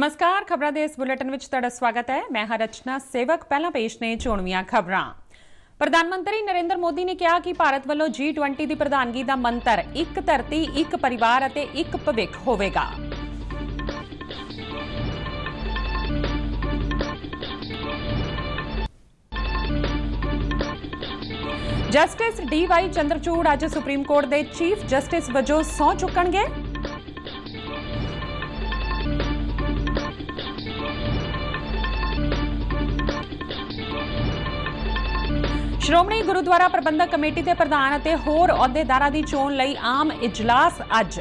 ਨਮਸਕਾਰ ਖਬਰਾਂ ਦੇ ਇਸ ਬੁਲੇਟਿਨ ਵਿੱਚ ਤੁਹਾਡਾ ਸਵਾਗਤ ਹੈ ਮੈਂ ਹਰਚਨਾ ਸੇਵਕ ਪਹਿਲਾਂ ਪੇਸ਼ ਨੇ ਚੋਣਵੀਆਂ ਖਬਰਾਂ ਪ੍ਰਧਾਨ ਮੰਤਰੀ ਨਰਿੰਦਰ ਮੋਦੀ ਨੇ ਕਿਹਾ ਕਿ ਭਾਰਤ ਵੱਲੋਂ G20 ਦੀ ਪ੍ਰਧਾਨਗੀ ਦਾ ਮੰਤਰ ਇੱਕ ਧਰਤੀ ਇੱਕ ਪਰਿਵਾਰ ਅਤੇ ਇੱਕ ਭਵਿੱਖ ਹੋਵੇਗਾ ਜਸਟਿਸ ਡੀ ਵਾਈ ਚੰਦਰਚੂੜ ਅੱਜ ਸੁਪਰੀਮ ਕੋਰਟ ਦੇ ਚੀਫ ਜਸਟਿਸ ਵਜੋਂ ਸਹੁੰ ਚੁੱਕਣਗੇ ਸ਼੍ਰੋਮਣੀ ਗੁਰਦੁਆਰਾ ਪ੍ਰਬੰਧਕ ਕਮੇਟੀ ਦੇ ਪ੍ਰਧਾਨ ਅਤੇ ਹੋਰ ਅਹੁਦੇਦਾਰਾਂ ਦੀ ਚੋਣ ਲਈ ਆਮ ਇਜਲਾਸ ਅੱਜ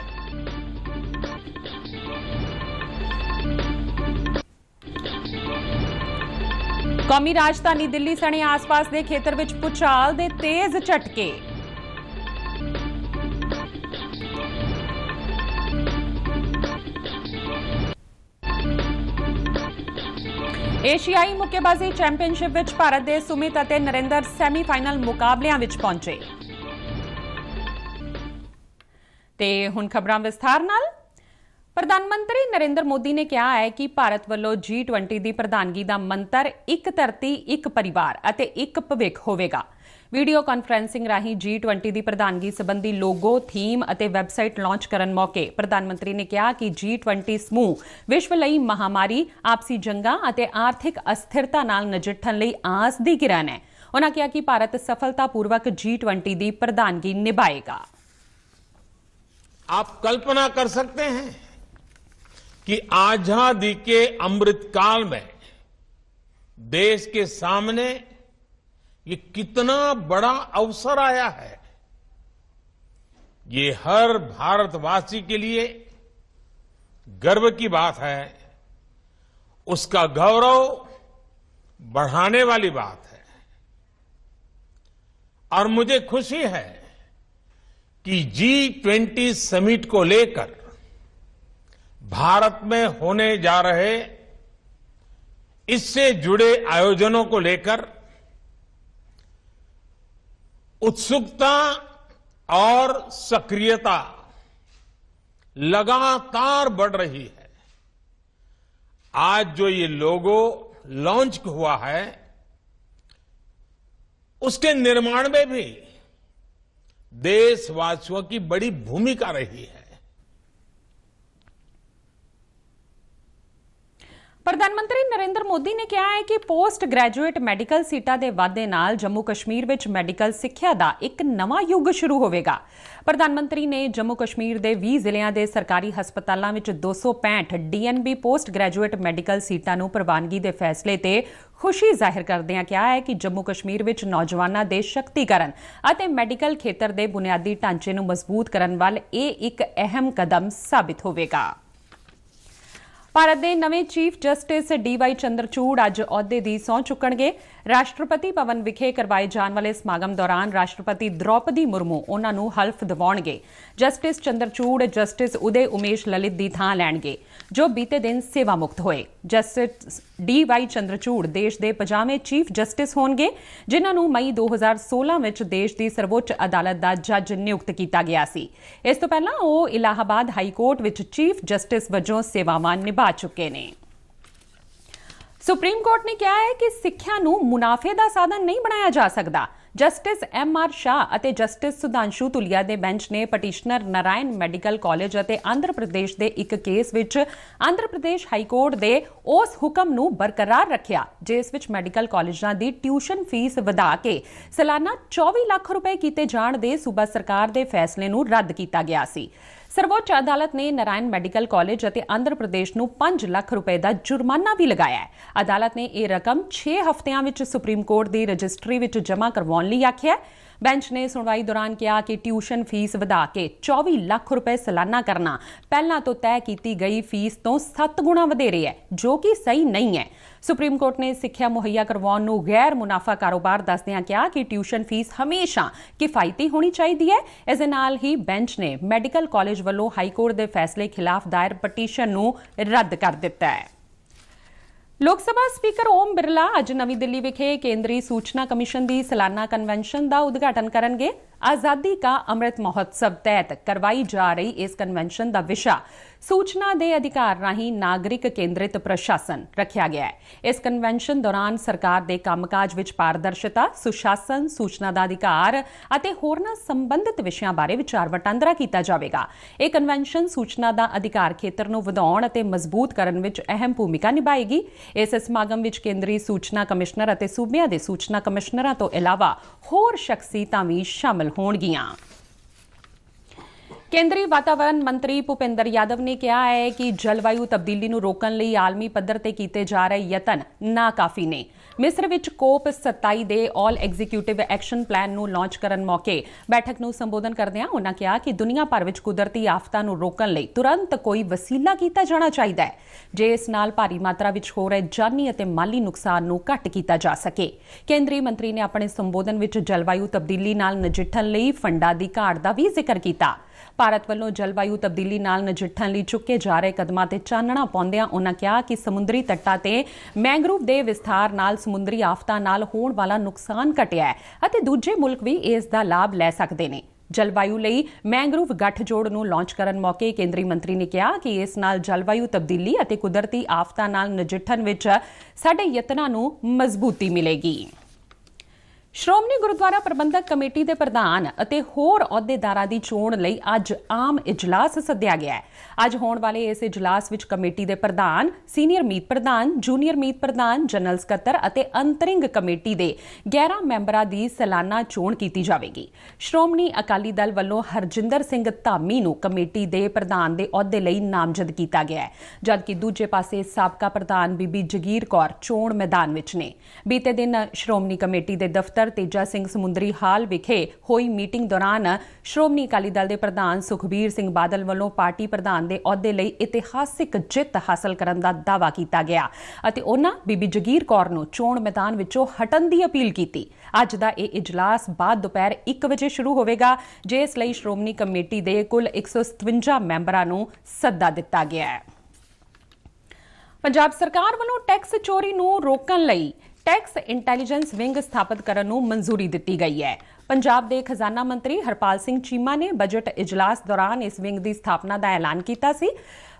ਕੌਮੀ ਰਾਜਧਾਨੀ ਦਿੱਲੀ ਸਣੇ ਆਸ-ਪਾਸ ਦੇ ਖੇਤਰ ਵਿੱਚ ਪੁਚਾਲ ਦੇ ਤੇਜ਼ ਝਟਕੇ ਏਸ਼ੀਆਈ ਮੁੱਕੇਬਾਜ਼ੀ ਚੈਂਪੀਅਨਸ਼ਿਪ ਵਿੱਚ ਭਾਰਤ ਦੇ ਸੁਮਿਤ ਅਤੇ ਨਰਿੰਦਰ ਸੈਮੀਫਾਈਨਲ ਮੁਕਾਬਲਿਆਂ ਵਿੱਚ ਪਹੁੰਚੇ ਤੇ ਹੁਣ ਖਬਰਾਂ ਵਿਸਥਾਰ ਨਾਲ ਪ੍ਰਧਾਨ ਮੰਤਰੀ ਨਰਿੰਦਰ ਮੋਦੀ ਨੇ ਕਿਹਾ ਹੈ ਕਿ ਭਾਰਤ ਵੱਲੋਂ G20 ਦੀ ਪ੍ਰਧਾਨਗੀ ਦਾ ਮੰਤਰ ਇੱਕ ਧਰਤੀ ਇੱਕ ਪਰਿਵਾਰ ਅਤੇ ਇੱਕ ਭਵਿੱਖ ਹੋਵੇਗਾ ਵੀਡੀਓ ਕਾਨਫਰੈਂਸਿੰਗ ਰਾਹੀਂ G20 ਦੀ ਪ੍ਰਧਾਨਗੀ ਸੰਬੰਧੀ ਲੋਗੋ ਥੀਮ ਅਤੇ ਵੈਬਸਾਈਟ ਲਾਂਚ ਕਰਨ ਮੌਕੇ ਪ੍ਰਧਾਨ ਮੰਤਰੀ ਨੇ ਕਿਹਾ ਕਿ G20 ਸਮੂਹ ਵਿਸ਼ਵ ਲਈ ਮਹਾਮਾਰੀ ਆਪਸੀ ਜੰਗਾਂ ਅਤੇ ਆਰਥਿਕ ਅਸਥਿਰਤਾ ਨਾਲ ਨਜਿੱਠਣ ਲਈ ਆਸ ਦੀ ਕਿਰਨ ਹੈ ਉਹਨਾਂ ਕਿਹਾ ਕਿ ਭਾਰਤ ਸਫਲਤਾਪੂਰਵਕ G20 ਦੀ ਪ੍ਰਧਾਨਗੀ ਨਿਭਾਏਗਾ आप कल्पना कर सकते हैं कि आजादी के अमृतकाल में देश के सामने ये कितना बड़ा अवसर आया है ये हर भारतवासी के लिए गर्व की बात है उसका गौरव बढ़ाने वाली बात है और मुझे खुशी है कि जी ट्वेंटी समिट को लेकर भारत में होने जा रहे इससे जुड़े आयोजनों को लेकर उत्सुकता और सक्रियता लगातार बढ़ रही है आज जो ये लोगो लॉन्च हुआ है उसके निर्माण में भी देशवासियों की बड़ी भूमिका रही है ਪ੍ਰਧਾਨ ਮੰਤਰੀ ਨਰਿੰਦਰ ਮੋਦੀ ਨੇ ਕਿਹਾ ਹੈ ਕਿ ਪੋਸਟ ਗ੍ਰੈਜੂਏਟ ਮੈਡੀਕਲ ਸੀਟਾਂ ਦੇ ਵਾਧੇ ਨਾਲ ਜੰਮੂ ਕਸ਼ਮੀਰ ਵਿੱਚ ਮੈਡੀਕਲ ਸਿੱਖਿਆ ਦਾ ਇੱਕ ਨਵਾਂ ਯੁੱਗ ਸ਼ੁਰੂ ਹੋਵੇਗਾ ਪ੍ਰਧਾਨ ਮੰਤਰੀ ਨੇ ਜੰਮੂ ਕਸ਼ਮੀਰ ਦੇ 20 ਜ਼ਿਲ੍ਹਿਆਂ ਦੇ ਸਰਕਾਰੀ ਹਸਪਤਾਲਾਂ ਵਿੱਚ 265 ਡੀਐਨਬੀ ਪੋਸਟ ਗ੍ਰੈਜੂਏਟ ਮੈਡੀਕਲ ਸੀਟਾਂ ਨੂੰ ਪ੍ਰਵਾਨਗੀ ਦੇ ਫੈਸਲੇ ਤੇ ਖੁਸ਼ੀ ਜ਼ਾਹਿਰ ਕਰਦਿਆਂ ਕਿਹਾ ਹੈ ਕਿ ਜੰਮੂ ਕਸ਼ਮੀਰ ਵਿੱਚ ਨੌਜਵਾਨਾਂ ਦੇ ਸ਼ਕਤੀਕਰਨ ਅਤੇ ਮੈਡੀਕਲ ਖੇਤਰ ਦੇ ਬੁਨਿਆਦੀ ਢਾਂਚੇ ਨੂੰ ਮਜ਼ਬੂਤ ਕਰਨ ਵੱਲ ਇਹ ਇੱਕ ਅਹਿਮ ਕਦਮ ਸਾਬਿਤ ਹੋਵੇਗਾ ਭਾਰਤ ਦੇ ਨਵੇਂ ਚੀਫ ਜਸਟਿਸ ਡੀਵਾਈ ਚੰਦਰਚੂੜ ਅੱਜ ਅਹੁਦੇ ਦੀ ਸਹੁੰ ਚੁੱਕਣਗੇ ਰਾਸ਼ਟਰਪਤੀ ਭਵਨ ਵਿਖੇ ਕਰਵਾਏ ਜਾਣ ਵਾਲੇ ਸਮਾਗਮ ਦੌਰਾਨ ਰਾਸ਼ਟਰਪਤੀ ਦ੍ਰੌਪਦੀ ਮੁਰਮੂ ਉਹਨਾਂ ਨੂੰ ਹਲਫ ਦਿਵਾਉਣਗੇ ਜਸਟਿਸ ਚੰਦਰਚੂੜ ਜਸਟਿਸ ਉਦੇ ਉਮੇਸ਼ ਲਲਿਤ ਦੀ ਥਾਂ ਲੈਣਗੇ ਜੋ ਬੀਤੇ ਦਿਨ ਸੇਵਾ ਮੁਕਤ ਹੋਏ ਜਸਟਿਸ ਡੀ ਵਾਈ ਚੰਦਰਚੂੜ ਦੇਸ਼ ਦੇ 50ਵੇਂ ਚੀਫ ਜਸਟਿਸ ਹੋਣਗੇ ਜਿਨ੍ਹਾਂ ਨੂੰ ਮਈ 2016 ਵਿੱਚ ਦੇਸ਼ ਦੀ ਸਰਵੋੱਚ ਅਦਾਲਤ ਦਾ ਜੱਜ ਨਿਯੁਕਤ ਕੀਤਾ ਗਿਆ ਸੀ ਇਸ ਤੋਂ ਪਹਿਲਾਂ ਉਹ ਇਲਾਹਾਬਾਦ ਹਾਈ ਕੋਰਟ ਵਿੱਚ ਚੀਫ ਜਸਟਿਸ ਵਜੋਂ ਸੇਵਾਵਾਂ ਨਿਭਾ ਚੁੱਕੇ ਨੇ ਸੁਪਰੀਮ ਕੋਰਟ ਨੇ ਕਿਹਾ ਹੈ ਕਿ ਸਿੱਖਿਆ ਨੂੰ ਮੁਨਾਫੇ ਦਾ ਸਾਧਨ ਨਹੀਂ ਬਣਾਇਆ ਜਾ ਸਕਦਾ ਜਸਟਿਸ ਐਮ ਆਰ ਸ਼ਾਹ ਅਤੇ ਜਸਟਿਸ ਸੁਧਾਂਸ਼ੂ ਤੁਲਿਆ ਦੇ ਬੈਂਚ ਨੇ ਪਟੀਸ਼ਨਰ ਨਰਾਇਣ ਮੈਡੀਕਲ ਕਾਲਜ ਅਤੇ ਆਂਧਰਾ ਪ੍ਰਦੇਸ਼ ਦੇ ਇੱਕ ਕੇਸ ਵਿੱਚ ਆਂਧਰਾ ਪ੍ਰਦੇਸ਼ ਹਾਈ ਕੋਰਟ ਦੇ ਉਸ ਹੁਕਮ ਨੂੰ ਬਰਕਰਾਰ ਰੱਖਿਆ ਜਿਸ ਵਿੱਚ ਮੈਡੀਕਲ ਕਾਲਜਾਂ ਦੀ ਟਿਊਸ਼ਨ ਫੀਸ ਵਧਾ ਕੇ ਸਾਲਾਨਾ 24 ਲੱਖ ਰੁਪਏ ਕੀਤੇ ਜਾਣ ਦੇ ਸੂਬਾ ਸਰਕਾਰ ਦੇ ਫੈਸਲੇ ਨੂੰ ਰੱਦ ਕੀਤਾ ਗਿਆ ਸੀ ਸਰਵੋੱਚ ਅਦਾਲਤ ਨੇ ਨਰਾਇਣ ਮੈਡੀਕਲ ਕਾਲਜ ਅਤੇ ਆਂਧਰ ਪ੍ਰਦੇਸ਼ ਨੂੰ 5 ਲੱਖ ਰੁਪਏ ਦਾ ਜੁਰਮਾਨਾ ਵੀ ਲਗਾਇਆ ਹੈ ਅਦਾਲਤ ਨੇ ਇਹ ਰਕਮ 6 ਹਫ਼ਤਿਆਂ ਵਿੱਚ ਸੁਪਰੀਮ ਕੋਰਟ ਦੀ ਰਜਿਸਟਰੀ ਵਿੱਚ ਜਮ੍ਹਾਂ ਕਰਵਾਉਣ ਲਈ ਆਖਿਆ ਹੈ ਬੈਂਚ ਨੇ ਸੁਣਵਾਈ ਦੌਰਾਨ ਕਿਹਾ ਕਿ ਟਿਊਸ਼ਨ ਫੀਸ ਵਧਾ ਕੇ 24 ਲੱਖ ਰੁਪਏ ਸਾਲਾਨਾ ਕਰਨਾ ਪਹਿਲਾਂ ਤੋਂ ਤੈਅ ਕੀਤੀ ਗਈ ਫੀਸ ਤੋਂ 7 ਗੁਣਾ ਵਧੇਰੇ ਹੈ ਜੋ ਕਿ ਸਹੀ ਨਹੀਂ ਹੈ ਸੁਪਰੀਮ ਕੋਰਟ ਨੇ ਸਿੱਖਿਆ ਮੁਹੱਈਆ ਕਰਵਾਉਣ ਨੂੰ ਗੈਰ ਮੁਨਾਫਾ ਕਾਰੋਬਾਰ ਦੱਸਦਿਆਂ ਕਿਹਾ ਕਿ ਟਿਊਸ਼ਨ ਫੀਸ ਹਮੇਸ਼ਾ ਕਿਫਾਇਤੀ ਹੋਣੀ ਚਾਹੀਦੀ ਹੈ ਇਸ ਦੇ ਨਾਲ ਹੀ ਬੈਂਚ ਨੇ ਮੈਡੀਕਲ ਕਾਲਜ ਵੱਲੋਂ ਹਾਈ ਕੋਰਟ ਦੇ ਫੈਸਲੇ ਖਿਲਾਫ ਦਾਇਰ ਪਟੀਸ਼ਨ ਨੂੰ ਰੱਦ ਕਰ ਦਿੱਤਾ ਹੈ ਲੋਕ ਸਭਾ ਸਪੀਕਰ ਓਮ ਬਿਰਲਾ ਅੱਜ ਨਵੀਂ ਦਿੱਲੀ ਵਿਖੇ ਕੇਂਦਰੀ ਸੂਚਨਾ ਕਮਿਸ਼ਨ ਦੀ ਸਾਲਾਨਾ ਕਨਵੈਨਸ਼ਨ ਦਾ ਉਦਘਾਟਨ ਕਰਨਗੇ ਆਜ਼ਾਦੀ ਦਾ ਅੰਮ੍ਰਿਤ ਮਹੋਤਸਵ ਤਹਿਤ ਕਰਵਾਈ ਜਾ ਰਹੀ ਇਸ ਕਨਵੈਨਸ਼ਨ ਦਾ ਵਿਸ਼ਾ ਸੂਚਨਾ ਦੇ ਅਧਿਕਾਰ ਰਾਹੀਂ ਨਾਗਰਿਕ ਕੇਂਦਰਿਤ ਪ੍ਰਸ਼ਾਸਨ ਰੱਖਿਆ ਗਿਆ ਹੈ ਇਸ ਕਨਵੈਨਸ਼ਨ ਦੌਰਾਨ ਸਰਕਾਰ ਦੇ ਕੰਮਕਾਜ ਵਿੱਚ ਪਾਰਦਰਸ਼ਤਾ ਸੁਸ਼ਾਸਨ ਸੂਚਨਾ ਦਾ ਅਧਿਕਾਰ ਅਤੇ ਹੋਰਨਾਂ ਸੰਬੰਧਿਤ ਵਿਸ਼ਿਆਂ ਬਾਰੇ ਵਿਚਾਰ ਵਟਾਂਦਰਾ ਕੀਤਾ ਜਾਵੇਗਾ ਇਹ ਕਨਵੈਨਸ਼ਨ ਸੂਚਨਾ ਦਾ ਅਧਿਕਾਰ ਖੇਤਰ ਨੂੰ ਵਧਾਉਣ ਅਤੇ ਮਜ਼ਬੂਤ ਕਰਨ ਵਿੱਚ ਅਹਿਮ ਭੂਮਿਕਾ ਨਿਭਾਏਗੀ ਇਸ ਸਮਾਗਮ ਵਿੱਚ ਕੇਂਦਰੀ ਸੂਚਨਾ ਕਮਿਸ਼ਨਰ ਅਤੇ ਸੂਬਿਆਂ ਦੇ ਸੂਚਨਾ ਕਮਿਸ਼ਨਰਾਂ ਤੋਂ ਇਲਾਵਾ ਹੋਰ ਸ਼ਖਸੀਤਾਂ ਵੀ ਸ਼ਾਮਲ ਸ਼ਾਮਲ ਹੋਣਗੀਆਂ ਕੇਂਦਰੀ ਵਾਤਾਵਰਣ ਮੰਤਰੀ ਭੁਪਿੰਦਰ ਯਾਦਵ ਨੇ ਕਿਹਾ ਹੈ ਕਿ ਜਲਵਾਯੂ ਤਬਦੀਲੀ ਨੂੰ ਰੋਕਣ ਲਈ ਆਲਮੀ ਪੱਧਰ ਤੇ ਕੀਤੇ ਜਾ ਰਹੇ ਯਤਨ ਨਾਕਾਫੀ ਨੇ ਮਿਸਰ ਵਿੱਚ ਕੋਪ 27 ਦੇ ਆਲ ਐਗਜ਼ੀਕਿਊਟਿਵ ਐਕਸ਼ਨ ਪਲਾਨ ਨੂੰ ਲਾਂਚ ਕਰਨ ਮੌਕੇ ਬੈਠਕ ਨੂੰ ਸੰਬੋਧਨ ਕਰਦਿਆਂ ਉਹਨਾਂ ਕਿਹਾ ਕਿ ਦੁਨੀਆ ਭਰ ਵਿੱਚ ਕੁਦਰਤੀ ਆਫਤਾਂ ਨੂੰ ਰੋਕਣ ਲਈ ਤੁਰੰਤ ਕੋਈ ਵਸੀਲਾ ਕੀਤਾ ਜਾਣਾ ਚਾਹੀਦਾ ਹੈ ਜੇ ਇਸ ਨਾਲ ਭਾਰੀ ਮਾਤਰਾ ਵਿੱਚ ਹੋ ਰਹੇ ਜਾਨੀ ਅਤੇ ਮਾਲੀ ਨੁਕਸਾਨ ਨੂੰ ਘਟ ਕੀਤਾ ਜਾ ਸਕੇ ਕੇਂਦਰੀ ਮੰਤਰੀ ਨੇ ਆਪਣੇ ਸੰਬੋਧਨ ਵਿੱਚ ਜਲਵਾਯੂ ਤਬਦੀਲੀ ਨਾਲ ਨਜਿੱਠਣ ਲਈ ਫੰਡਾਂ ਦੀ ਘਾਟ ਦਾ ਵੀ ਜ਼ਿਕਰ ਕੀਤਾ ਭਾਰਤ ਵੱਲੋਂ ਜਲਵਾਯੂ ਤਬਦੀਲੀ ਨਾਲ ਨਜਿੱਠਣ ਲਈ ਚੁੱਕੇ ਜਾ ਰਹੇ ਕਦਮਾਂ ਤੇ ਚਾਨਣਾ ਪਾਉਂਦਿਆਂ ਉਹਨਾਂ ਕਿਹਾ ਕਿ ਸਮੁੰਦਰੀ ਤੱਟਾਂ ਤੇ ਮੈਂਗਰੂਵ ਦੇ ਵਿਸਥਾਰ ਨਾਲ ਸਮੁੰਦਰੀ ਆਫਤਾਂ ਨਾਲ ਹੋਣ ਵਾਲਾ ਨੁਕਸਾਨ ਘਟਿਆ ਹੈ ਅਤੇ ਦੂਜੇ ਮੁਲਕ ਵੀ ਇਸ ਦਾ ਲਾਭ ਲੈ ਸਕਦੇ ਨੇ ਜਲਵਾਯੂ ਲਈ ਗੱਠ ਗੱਠਜੋੜ ਨੂੰ ਲਾਂਚ ਕਰਨ ਮੌਕੇ ਕੇਂਦਰੀ ਮੰਤਰੀ ਨੇ ਕਿਹਾ ਕਿ ਇਸ ਨਾਲ ਜਲਵਾਯੂ ਤਬਦੀਲੀ ਅਤੇ ਕੁਦਰਤੀ ਆਫਤਾਂ ਨਾਲ ਨਜਿੱਠਣ ਵਿੱਚ ਸਾਡੇ ਯਤਨਾਂ ਨੂੰ ਮਜ਼ਬੂਤੀ ਮਿਲੇਗੀ ਸ਼੍ਰੋਮਣੀ ਗੁਰਦੁਆਰਾ ਪ੍ਰਬੰਧਕ ਕਮੇਟੀ ਦੇ ਪ੍ਰਧਾਨ ਅਤੇ ਹੋਰ ਅਹੁਦੇਦਾਰਾਂ ਦੀ ਚੋਣ ਲਈ ਅੱਜ ਆਮ ਇਜਲਾਸ ਸੱਦਿਆ ਗਿਆ ਹੈ ਅੱਜ ਹੋਣ ਵਾਲੇ ਇਸ ਇਜਲਾਸ ਵਿੱਚ ਕਮੇਟੀ ਦੇ ਪ੍ਰਧਾਨ ਸੀਨੀਅਰ ਮੀਤ ਪ੍ਰਧਾਨ ਜੂਨੀਅਰ ਮੀਤ ਪ੍ਰਧਾਨ ਜਨਰਲ ਸਕੱਤਰ ਅਤੇ ਅੰਤਰਿੰਗ ਕਮੇਟੀ ਦੇ 11 ਮੈਂਬਰਾਂ ਦੀ ਸਾਲਾਨਾ ਚੋਣ ਕੀਤੀ ਜਾਵੇਗੀ ਸ਼੍ਰੋਮਣੀ ਅਕਾਲੀ ਦਲ ਵੱਲੋਂ ਹਰਜਿੰਦਰ ਸਿੰਘ ਧਾਮੀ ਨੂੰ ਕਮੇਟੀ ਦੇ ਪ੍ਰਧਾਨ ਦੇ ਅਹੁਦੇ ਲਈ ਨਾਮਜ਼ਦ ਕੀਤਾ ਗਿਆ ਹੈ ਜਦਕਿ ਦੂਜੇ ਪਾਸੇ ਸਾਬਕਾ ਪ੍ਰਧਾਨ ਬੀਬੀ ਜਗੀਰ ਕੌਰ ਚੋਣ ਮੈਦਾਨ ਵਿੱਚ ਨੇ ਬੀਤੇ ਦਿਨ ਸ਼੍ਰੋਮਣੀ ਕਮੇਟੀ ਦੇ ਦਫ਼ਤਰ ਸਕੱਤਰ ਤੇਜਾ ਸਿੰਘ ਸਮੁੰਦਰੀ ਹਾਲ ਵਿਖੇ ਹੋਈ ਮੀਟਿੰਗ ਦੌਰਾਨ ਸ਼੍ਰੋਮਣੀ ਅਕਾਲੀ ਦਲ ਦੇ ਪ੍ਰਧਾਨ ਸੁਖਬੀਰ ਸਿੰਘ ਬਾਦਲ ਵੱਲੋਂ ਪਾਰਟੀ ਪ੍ਰਧਾਨ ਦੇ ਅਹੁਦੇ ਲਈ ਇਤਿਹਾਸਿਕ ਜਿੱਤ ਹਾਸਲ ਕਰਨ ਦਾ ਦਾਅਵਾ ਕੀਤਾ ਗਿਆ ਅਤੇ ਉਹਨਾਂ ਬੀਬੀ ਜਗੀਰ ਕੌਰ ਨੂੰ ਚੋਣ ਮੈਦਾਨ ਵਿੱਚੋਂ ਹਟਣ ਦੀ ਅਪੀਲ ਕੀਤੀ ਅੱਜ ਦਾ ਇਹ ਇਜਲਾਸ ਬਾਅਦ ਦੁਪਹਿਰ 1 ਵਜੇ ਸ਼ੁਰੂ ਹੋਵੇਗਾ ਜਿਸ ਲਈ ਸ਼੍ਰੋਮਣੀ ਕਮੇਟੀ ਦੇ ਕੁੱਲ 157 ਮੈਂਬਰਾਂ ਨੂੰ ਸੱਦਾ ਦਿੱਤਾ ਗਿਆ ਹੈ ਪੰਜਾਬ ਸਰਕਾਰ ਵੱਲੋਂ ਟੈਕਸ ਚੋਰੀ ਨੂੰ ਰੋਕਣ ਲਈ ਟੈਕਸ ਇੰਟੈਲੀਜੈਂਸ ਵਿੰਗ ਸਥਾਪਿਤ ਕਰਨ ਨੂੰ ਮਨਜ਼ੂਰੀ ਦਿੱਤੀ ਗਈ ਹੈ ਪੰਜਾਬ ਦੇ ਖਜ਼ਾਨਾ ਮੰਤਰੀ ਹਰਪਾਲ ਸਿੰਘ ਚੀਮਾ ਨੇ ਬਜਟ ਇਜਲਾਸ ਦੌਰਾਨ ਇਸ ਵਿੰਗ ਦੀ ਸਥਾਪਨਾ ਦਾ ਐਲਾਨ ਕੀਤਾ ਸੀ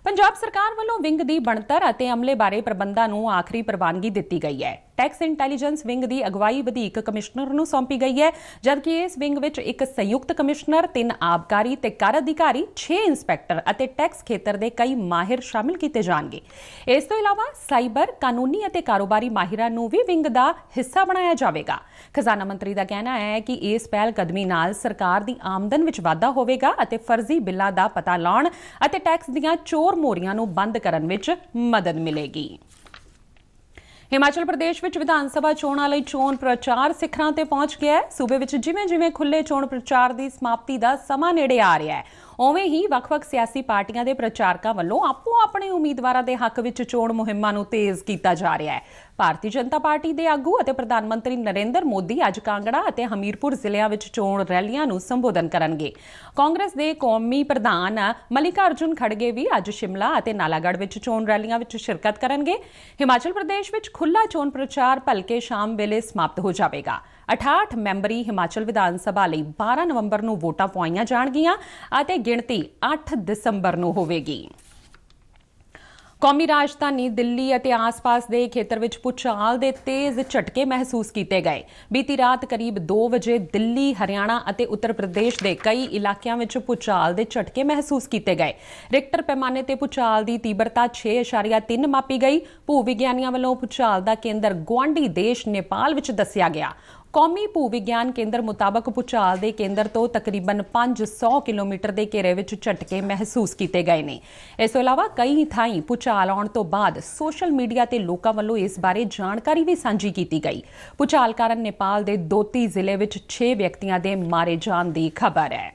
ਪੰਜਾਬ ਸਰਕਾਰ ਵੱਲੋਂ ਵਿੰਗ ਦੀ ਬਣਤਰ ਅਤੇ ਅਮਲੇ ਬਾਰੇ ਪ੍ਰਬੰਧਾਂ ਨੂੰ ਆਖਰੀ ਪ੍ਰਵਾਨਗੀ ਦਿੱਤੀ ਗਈ ਹੈ ਟੈਕਸ ਇੰਟੈਲੀਜੈਂਸ ਵਿੰਗ ਦੀ ਅਗਵਾਈ ਵਧੀਕ ਕਮਿਸ਼ਨਰ ਨੂੰ ਸੌਂਪੀ ਗਈ ਹੈ ਜਦਕਿ ਇਸ ਵਿੰਗ ਵਿੱਚ ਇੱਕ ਸੰਯੁਕਤ ਕਮਿਸ਼ਨਰ ਤਿੰਨ ਆਬਕਾਰੀ ਤੇ ਕਰ ਅਧਿਕਾਰੀ 6 ਇੰਸਪੈਕਟਰ ਅਤੇ ਟੈਕਸ ਖੇਤਰ ਦੇ ਕਈ ਮਾਹਿਰ ਸ਼ਾਮਿਲ ਕੀਤੇ ਜਾਣਗੇ ਇਸ ਤੋਂ ਇਲਾਵਾ ਸਾਈਬਰ ਕਾਨੂੰਨੀ ਅਤੇ ਕਾਰੋਬਾਰੀ ਮਾਹਿਰਾਂ ਨੂੰ ਵੀ ਵਿੰਗ ਦਾ ਹਿੱਸਾ ਬਣਾਇਆ ਜਾਵੇਗਾ ਖਜ਼ਾਨਾ ਮੰਤਰੀ ਦਾ ਕਹਿਣਾ ਹੈ ਕਿ ਇਸ ਪਹਿਲ ਕਦਮੀ ਨਾਲ ਸਰਕਾਰ ਦੀ ਆਮਦਨ ਵਿੱਚ ਵਾਧਾ ਹੋਵੇਗਾ ਅਤੇ ਫਰਜ਼ੀ ਬਿੱਲਾਂ ਦਾ ਪਤਾ ਲਾਉਣ ਅਤੇ ਟੈਕਸ ਦੀਆਂ ਚੋ ਹੋਰ ਮੋਰੀਆਂ ਨੂੰ ਬੰਦ ਕਰਨ ਵਿੱਚ ਮਦਦ ਮਿਲੇਗੀ ਹਿਮਾਚਲ ਪ੍ਰਦੇਸ਼ ਵਿੱਚ ਵਿਧਾਨ ਸਭਾ ਚੋਣਾਂ ਲਈ ਚੋਣ ਪ੍ਰਚਾਰ ਸਿਖਰਾਂ ਤੇ ਪਹੁੰਚ ਗਿਆ ਹੈ ਸੂਬੇ ਵਿੱਚ ਜਿਵੇਂ-ਜਿਵੇਂ ਖੁੱਲੇ ਚੋਣ ਪ੍ਰਚਾਰ ਦੀ ਸਮਾਪਤੀ ਦਾ ਸਮਾਂ ਨੇੜੇ ਆ ਰਿਹਾ ਹੈ ਉਵੇਂ ਹੀ ਵੱਖ-ਵੱਖ ਸਿਆਸੀ ਪਾਰਟੀਆਂ ਦੇ ਪ੍ਰਚਾਰਕਾਂ ਵੱਲੋਂ ਆਪੋ ਆਪਣੇ ਉਮੀਦਵਾਰਾਂ ਦੇ ਹੱਕ ਵਿੱਚ ਚੋਣ ਮੁਹਿੰਮਾਂ ਨੂੰ ਤੇਜ਼ ਕੀਤਾ ਜਾ ਰਿਹਾ ਹੈ ਭਾਰਤੀ ਜਨਤਾ ਪਾਰਟੀ ਦੇ ਆਗੂ ਅਤੇ ਪ੍ਰਧਾਨ ਮੰਤਰੀ ਨਰਿੰਦਰ ਮੋਦੀ ਅੱਜ ਕਾਂਗੜਾ ਅਤੇ ਹਮੀਰਪੁਰ ਜ਼ਿਲ੍ਹਿਆਂ ਵਿੱਚ ਚੋਣ ਰੈਲੀਆਂ ਨੂੰ ਸੰਬੋਧਨ ਕਰਨਗੇ ਕਾਂਗਰਸ ਦੇ ਕੌਮੀ ਪ੍ਰਧਾਨ ਮਲਿਕਾ ਅਰਜੁਨ ਖੜਗੇ ਵੀ ਅੱਜ ਸ਼ਿਮਲਾ ਅਤੇ ਨਾਲਾਗੜ ਵਿੱਚ ਚੋਣ ਰੈਲੀਆਂ ਵਿੱਚ ਸ਼ਿਰਕਤ ਕਰਨਗੇ ਹਿਮਾਚਲ ਪ੍ਰਦੇਸ਼ ਵਿੱਚ ਖੁੱਲਾ ਚੋਣ ਪ੍ਰਚਾਰ ਭਲਕੇ ਸ਼ਾਮ ਵੇਲੇ ਸਮਾਪਤ ਹੋ ਜਾਵੇਗਾ 68 ਮੈਂਬਰੀ ਹਿਮਾਚਲ ਵਿਧਾਨ ਸਭਾ ਲਈ 12 ਨਵੰਬਰ ਨੂੰ ਵੋਟਾਂ ਪਵਾਈਆਂ ਜਾਣਗੀਆਂ ਅਤੇ ਗਿਣਤੀ 8 ਦਸੰਬਰ ਨੂੰ ਹੋਵੇਗੀ ਕੌਮੀ ਰਾਜਧਾਨੀ ਦਿੱਲੀ ਅਤੇ ਆਸ-ਪਾਸ ਦੇ ਖੇਤਰ ਵਿੱਚ ਪੁਚਾਲ ਦੇ ਤੇਜ਼ ਝਟਕੇ ਮਹਿਸੂਸ ਕੀਤੇ ਗਏ ਬੀਤੀ ਰਾਤ ਕਰੀਬ 2 ਵਜੇ ਦਿੱਲੀ ਹਰਿਆਣਾ ਅਤੇ ਉੱਤਰ ਪ੍ਰਦੇਸ਼ ਦੇ ਕਈ ਇਲਾਕਿਆਂ ਵਿੱਚ ਪੁਚਾਲ ਦੇ ਝਟਕੇ ਮਹਿਸੂਸ ਕੀਤੇ ਗਏ ਰਿਕਟਰ ਪੈਮਾਨੇ ਤੇ ਪੁਚਾਲ ਦੀ ਤੀਬਰਤਾ 6.3 ਮਾਪੀ ਗਈ ਭੂ ਵਿਗਿਆਨੀਆਂ ਵੱਲੋਂ ਪੁਚਾਲ ਦਾ ਕੇਂਦਰ ਗਵਾਂਡੀ ਦੇਸ਼ ਨੇਪਾਲ ਵਿੱਚ ਦੱਸਿਆ ਗਿਆ ਕੌਮੀ ਭੂ ਵਿਗਿਆਨ ਕੇਂਦਰ ਮੁਤਾਬਕ ਪੁਚਾਲ ਦੇ ਕੇਂਦਰ ਤੋਂ ਤਕਰੀਬਨ 500 ਕਿਲੋਮੀਟਰ ਦੇ ਘੇਰੇ ਵਿੱਚ ਝਟਕੇ ਮਹਿਸੂਸ ਕੀਤੇ ਗਏ ਨੇ ਇਸ ਤੋਂ ਇਲਾਵਾ ਕਈ ਥਾਈਂ ਪੁਚਾਲ ਆਉਣ ਤੋਂ ਬਾਅਦ ਸੋਸ਼ਲ ਮੀਡੀਆ ਤੇ ਲੋਕਾਂ ਵੱਲੋਂ ਇਸ ਬਾਰੇ ਜਾਣਕਾਰੀ ਵੀ ਸਾਂਝੀ ਕੀਤੀ ਗਈ ਪੁਚਾਲ ਕਾਰਨ ਨੇਪਾਲ ਦੇ ਦੋਤੀ ਜ਼ਿਲ੍ਹੇ ਵਿੱਚ 6 ਵਿਅਕਤੀਆਂ ਦੇ ਮਾਰੇ ਜਾਣ ਦੀ ਖਬਰ ਹੈ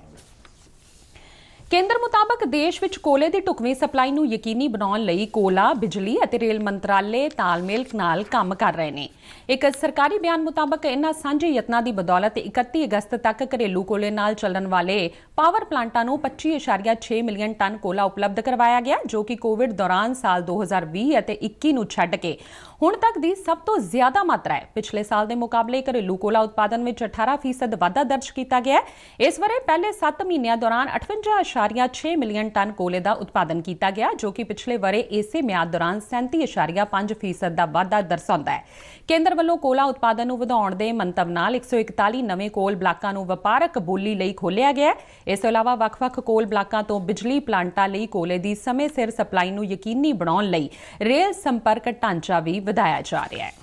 ਕੇਂਦਰ ਮੁਤਾਬਕ ਦੇਸ਼ ਵਿੱਚ ਕੋਲੇ ਦੀ ਟੁਕਵੀਂ ਸਪਲਾਈ ਨੂੰ ਯਕੀਨੀ ਬਣਾਉਣ ਲਈ ਕੋਲਾ, ਬਿਜਲੀ ਅਤੇ ਰੇਲ ਮੰਤਰਾਲੇ ਤਾਲਮੇਲ ਨਾਲ ਕੰਮ ਕਰ ਰਹੇ ਨੇ। ਇੱਕ ਸਰਕਾਰੀ ਬਿਆਨ ਮੁਤਾਬਕ ਇਹਨਾਂ ਸਾਂਝੇ ਯਤਨਾਂ ਦੀ ਬਦੌਲਤ 31 ਅਗਸਤ ਤੱਕ ਘਰੇਲੂ ਕੋਲੇ ਨਾਲ ਚੱਲਣ ਵਾਲੇ ਪਾਵਰ ਪਲਾਂਟਾਂ ਨੂੰ 25.6 ਮਿਲੀਅਨ ਟਨ ਕੋਲਾ ਉਪਲਬਧ ਕਰਵਾਇਆ ਗਿਆ ਜੋ ਕਿ ਕੋਵਿਡ ਦੌਰਾਨ ਸਾਲ 2020 ਅਤੇ 21 ਨੂੰ ਛੱਡ ਕੇ ਹੁਣ ਤੱਕ ਦੀ ਸਭ ਤੋਂ ਜ਼ਿਆਦਾ ਮਾਤਰਾ ਹੈ ਪਿਛਲੇ ਸਾਲ ਦੇ ਮੁਕਾਬਲੇ ਘਰੇਲੂ ਕੋਲਾ ਉਤਪਾਦਨ ਵਿੱਚ 18% ਵਾਧਾ ਦਰਜ ਕੀਤਾ ਗਿਆ ਹੈ ਇਸ ਵਾਰੇ ਪਹਿਲੇ 7 ਮਹੀਨਿਆਂ ਦੌਰਾਨ 58.6 ਮਿਲੀਅਨ ਟਨ ਕੋਲੇ ਦਾ ਉਤਪਾਦਨ ਕੀਤਾ ਗਿਆ ਜੋ ਕਿ ਪਿਛਲੇ ਵਾਰੇ ਇਸੇ ਮਿਆਦ ਦੌਰਾਨ 37.5% ਦਾ ਵਾਧਾ ਦਰਸਾਉਂਦਾ ਹੈ ਕੇਂਦਰ ਵੱਲੋਂ ਕੋਲਾ ਉਤਪਾਦਨ ਨੂੰ ਵਧਾਉਣ ਦੇ ਮੰਤਵ ਨਾਲ 141 ਨਵੇਂ ਕੋਲ ਬਲਾਕਾਂ ਨੂੰ ਵਪਾਰਕ ਬੋਲੀ ਲਈ ਖੋਲ੍ਹਿਆ ਗਿਆ ਹੈ ਇਸ ਤੋਂ ਇਲਾਵਾ ਵੱਖ-ਵੱਖ ਕੋਲ ਬਲਾਕਾਂ ਤੋਂ ਬਿਜਲੀ ਪਲਾਂਟਾਂ ਲਈ ਕੋਲੇ ਦੀ ਸਮੇਂ ਸਿਰ ਸਪਲਾਈ ਨੂੰ ਯਕੀਨੀ ਬਣਾਉਣ ਲਈ ਰੇਲ ਸੰਪਰਕ ਢਾਂਚਾ ਵੀ ਵਧਾਇਆ ਜਾ ਰਿਹਾ ਹੈ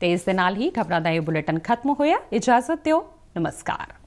ਤੇ ਇਸ ਦੇ ਨਾਲ ਹੀ ਖਬਰਾਂ ਦਾ ਇਹ ਬੁਲੇਟਿਨ ਖਤਮ ਹੋਇਆ ਇਜਾਜ਼ਤ ਦਿਓ ਨਮਸਕਾਰ